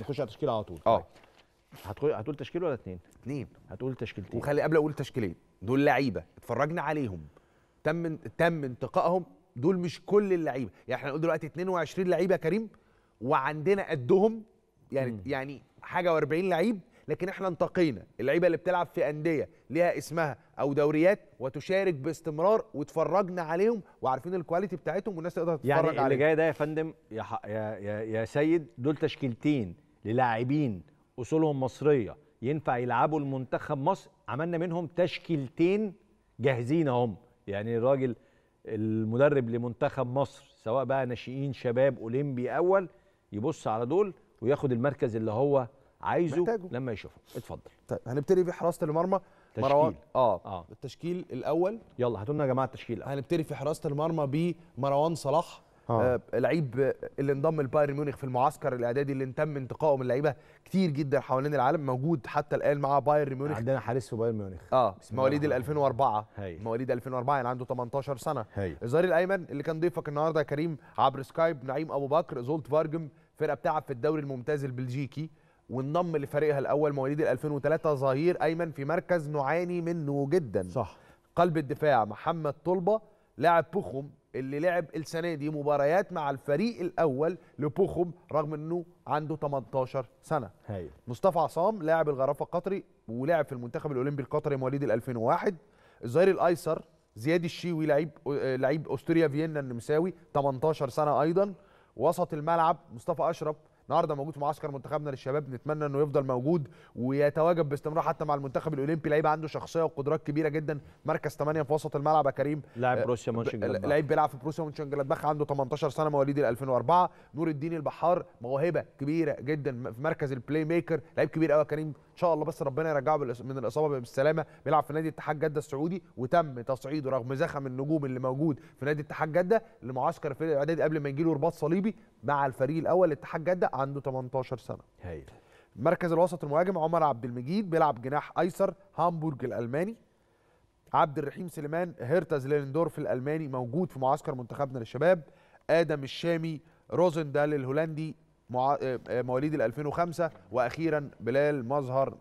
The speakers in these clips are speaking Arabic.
نخش على التشكيله على طول اه طيب. هتقول تشكيل ولا اتنين؟ اتنين هتقول تشكيلتين وخلي قبل اقول تشكيلين دول لعيبه اتفرجنا عليهم تم تم انتقائهم دول مش كل اللعيبه يعني احنا نقول دلوقتي 22 لعيبه كريم وعندنا قدهم يعني م. يعني حاجه و40 لعيب لكن احنا انتقينا اللعيبه اللي بتلعب في انديه ليها اسمها او دوريات وتشارك باستمرار واتفرجنا عليهم وعارفين الكواليتي بتاعتهم والناس تقدر تتفرج يعني عليهم يعني اللي جاي ده يا فندم يا, يا يا سيد دول تشكيلتين للاعبين اصولهم مصريه ينفع يلعبوا المنتخب مصر عملنا منهم تشكيلتين جاهزين اهم يعني الراجل المدرب لمنتخب مصر سواء بقى ناشئين شباب اولمبي اول يبص على دول وياخد المركز اللي هو عايزه محتاجه. لما يشوفه اتفضل طيب هنبتدي في حراسه المرمى تشكيل مروان آه. اه التشكيل الاول يلا هاتوا لنا يا جماعه التشكيل الاول هنبتدي في حراسه المرمى بمروان صلاح آه. آه. لعيب اللي انضم لبايرن ميونخ في المعسكر الاعدادي اللي تم انتقائه من لعيبه كتير جدا حوالين العالم موجود حتى الان مع بايرن ميونخ عندنا حارس في بايرن ميونخ اه مواليد 2004 مواليد 2004 يعني عنده 18 سنه الظهير الايمن اللي كان ضيفك النهارده يا كريم عبر سكايب نعيم ابو بكر زولت فارجم فرقه بتلعب في الدوري الممتاز البلجيكي وانضم لفريقها الاول مواليد 2003 ظهير ايمن في مركز نعاني منه جدا صح قلب الدفاع محمد طلبه لاعب بوخم اللي لعب السنه دي مباريات مع الفريق الاول لبوخم رغم انه عنده 18 سنه هي. مصطفى عصام لاعب الغرافه القطري ولعب في المنتخب الاولمبي القطري مواليد 2001 الظهير الايسر زياد الشيوي لعيب لعيب استوريا فيينا النمساوي 18 سنه ايضا وسط الملعب مصطفى اشرف النهارده موجود في معسكر منتخبنا للشباب نتمنى انه يفضل موجود ويتواجد باستمرار حتى مع المنتخب الاولمبي لعيب عنده شخصيه وقدرات كبيره جدا مركز 8 في وسط الملعب يا كريم لاعب آه، بروسيا مونشنجلادباخ لعيب بيلعب في بروسيا مونشنجلادباخ عنده 18 سنه مواليد 2004 نور الدين البحار موهبه كبيره جدا في مركز البلاي ميكر لعيب كبير قوي يا كريم ان شاء الله بس ربنا يرجعه من الاصابه بالسلامه بيلعب في نادي اتحاد جده السعودي وتم تصعيده رغم زخم النجوم اللي موجود في نادي اتحاد جده لمعسكر في الاعدادي قبل ما يجي له رباط صليبي مع الفريق الاول اتحاد جده عنده 18 سنه هي. مركز الوسط المهاجم عمر عبد المجيد بيلعب جناح ايسر هامبورج الالماني عبد الرحيم سليمان هيرتز ليندورف الالماني موجود في معسكر منتخبنا للشباب ادم الشامي روزندال الهولندي آه، آه، مواليد ال 2005 واخيرا بلال مظهر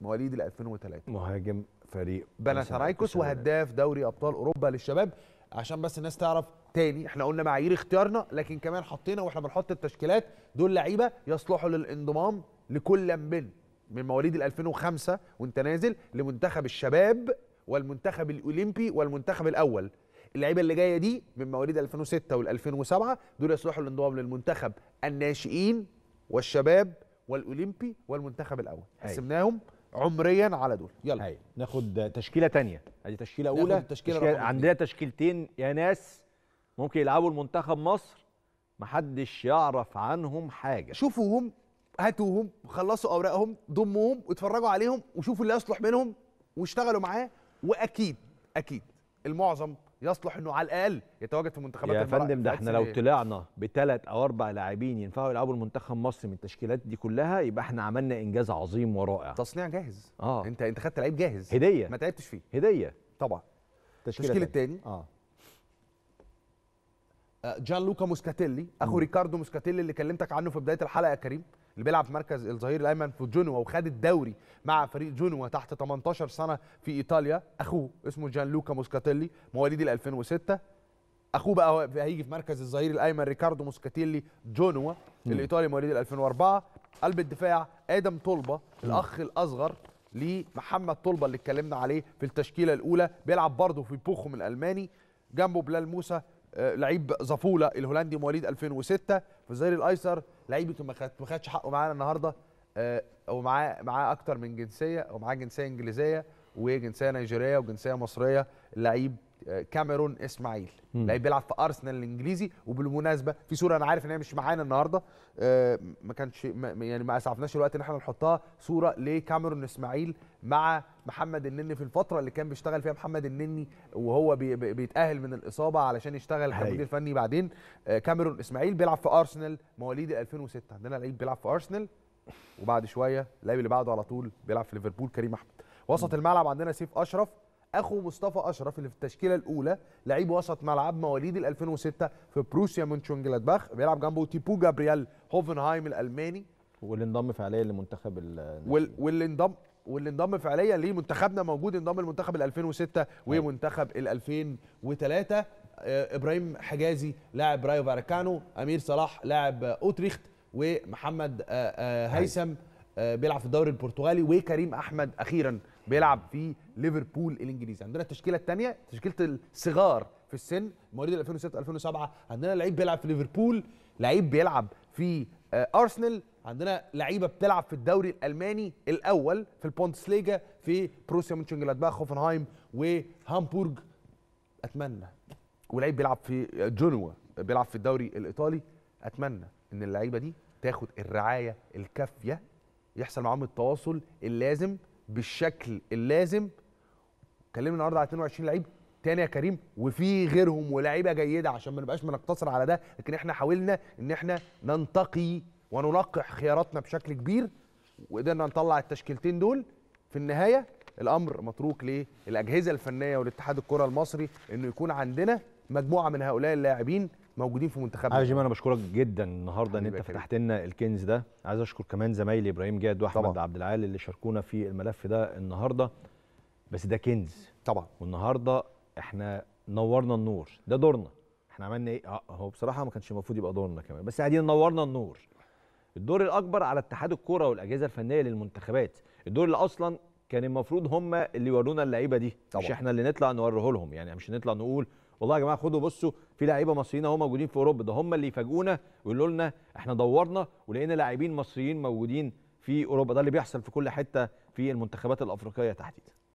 مواليد ال 2003 مهاجم فريق بناثرايكوس وهداف دوري ابطال اوروبا للشباب عشان بس الناس تعرف تاني احنا قلنا معايير اختيارنا لكن كمان حطينا واحنا بنحط التشكيلات دول لعيبه يصلحوا للانضمام لكل من من مواليد ال 2005 وانت نازل لمنتخب الشباب والمنتخب الاولمبي والمنتخب الاول اللعيبه اللي جايه دي من مواليد 2006 وال2007 دول يصلحوا للانضمام للمنتخب الناشئين والشباب والاولمبي والمنتخب الاول أيوة. قسمناهم عمريا على دول يلا هي. أيوة. ناخد تشكيله تانية ادي تشكيله اولى تشكيله تشكيلة عندنا تشكيلتين يا ناس ممكن يلعبوا المنتخب مصر محدش يعرف عنهم حاجه شوفوهم هاتوهم خلصوا اوراقهم ضموهم واتفرجوا عليهم وشوفوا اللي يصلح منهم واشتغلوا معاه واكيد اكيد المعظم يصلح انه على الاقل يتواجد في منتخبات يا فندم ده احنا لو طلعنا بثلاث او اربع لاعبين ينفعوا يلعبوا المنتخب مصر من التشكيلات دي كلها يبقى احنا عملنا انجاز عظيم ورائع تصنيع جاهز اه انت انت خدت لعيب جاهز هديه ما تعبتش فيه هديه طبعا التشكيل الثاني اه, آه، جان لوكا موسكاتيلي اخو م. ريكاردو موسكاتيلي اللي كلمتك عنه في بدايه الحلقه يا كريم اللي بيلعب في مركز الظهير الايمن في جنوا وخد الدوري مع فريق جنوا تحت 18 سنه في ايطاليا اخوه اسمه جان لوكا موسكاتيلي مواليد 2006 اخوه بقى هيجي في مركز الظهير الايمن ريكاردو موسكاتيلي جنوا الايطالي مواليد 2004 قلب الدفاع ادم طلبه الاخ الاصغر لمحمد طلبه اللي اتكلمنا عليه في التشكيله الاولى بيلعب برضه في بوخم الالماني جنبه بلال موسى آه، لعيب زفوله الهولندي مواليد 2006 في الظهير الايسر لعيب يمكن ما خدش حقه معانا النهارده او آه، معاه معاه اكتر من جنسيه ومعاه جنسيه انجليزيه وجنسيه نيجيريه وجنسيه مصريه اللعيب كاميرون اسماعيل لعيب بيلعب في ارسنال الانجليزي وبالمناسبه في صوره انا عارف ان هي مش معانا النهارده آه، ما كانش يعني ما اسعفناش الوقت ان احنا نحطها صوره لكاميرون اسماعيل مع محمد النني في الفتره اللي كان بيشتغل فيها محمد النني وهو بيتاهل من الاصابه علشان يشتغل كمدير فني بعدين آه، كاميرون اسماعيل بيلعب في ارسنال مواليد 2006 عندنا لعيب بيلعب في ارسنال وبعد شويه اللعيب اللي بعده على طول بيلعب في ليفربول كريم احمد وسط الملعب عندنا سيف اشرف اخو مصطفى اشرف اللي في التشكيله الاولى لعيب وسط ملعب مواليد 2006 في بروسيا مونشنجلادباخ بيلعب جنبه تيبو جابرييل هوفنهايم الالماني واللي انضم فعليا لمنتخب واللي انضم واللي انضم فعليا ليه منتخبنا موجود انضم لمنتخب ال 2006 ومنتخب ال 2003 آه، ابراهيم حجازي لاعب رايو فاركانو امير صلاح لاعب اوتريخت ومحمد آه، آه، هيثم بيلعب في الدوري البرتغالي وكريم احمد اخيرا بيلعب في ليفربول الانجليزي عندنا التشكيله الثانيه تشكيله الصغار في السن مواليد 2006 2007 عندنا لعيب بيلعب في ليفربول لعيب بيلعب في آه، ارسنال عندنا لعيبه بتلعب في الدوري الالماني الاول في البوندسليجا في بروسيا مونشنجلادباخ خوفنهايم وهامبورج اتمنى ولعيب بيلعب في آه، جنوا بيلعب في الدوري الايطالي اتمنى ان اللعيبه دي تاخد الرعايه الكافيه يحصل معاهم التواصل اللازم بالشكل اللازم اتكلمنا النهارده على 22 لعيب تاني يا كريم وفي غيرهم ولاعيبه جيده عشان ما نبقاش بنقتصر على ده لكن احنا حاولنا ان احنا ننتقي ونلقح خياراتنا بشكل كبير وقدرنا نطلع التشكيلتين دول في النهايه الامر متروك للاجهزه الفنيه ولاتحاد الكره المصري انه يكون عندنا مجموعه من هؤلاء اللاعبين موجودين في منتخبنا عايز انا بشكرك جدا النهارده ان انت فتحت لنا الكنز ده عايز اشكر كمان زمايلي ابراهيم جاد واحمد عبد العال اللي شاركونا في الملف ده النهارده بس ده كنز طبعا والنهارده احنا نورنا النور ده دورنا احنا عملنا ايه اه هو بصراحه ما كانش المفروض يبقى دورنا كمان بس قاعدين نورنا النور الدور الاكبر على اتحاد الكوره والاجهزه الفنيه للمنتخبات الدور اللي اصلا كان المفروض هم اللي يورونا اللعيبه دي طبعا. مش احنا اللي نطلع نوريه لهم يعني مش نطلع نقول والله يا جماعه خدوا بصوا في لعيبه مصريين اهو موجودين في اوروبا ده هم اللي يفاجئونا ويقولوا لنا احنا دورنا ولقينا لاعبين مصريين موجودين في اوروبا ده اللي بيحصل في كل حته في المنتخبات الافريقيه تحديدا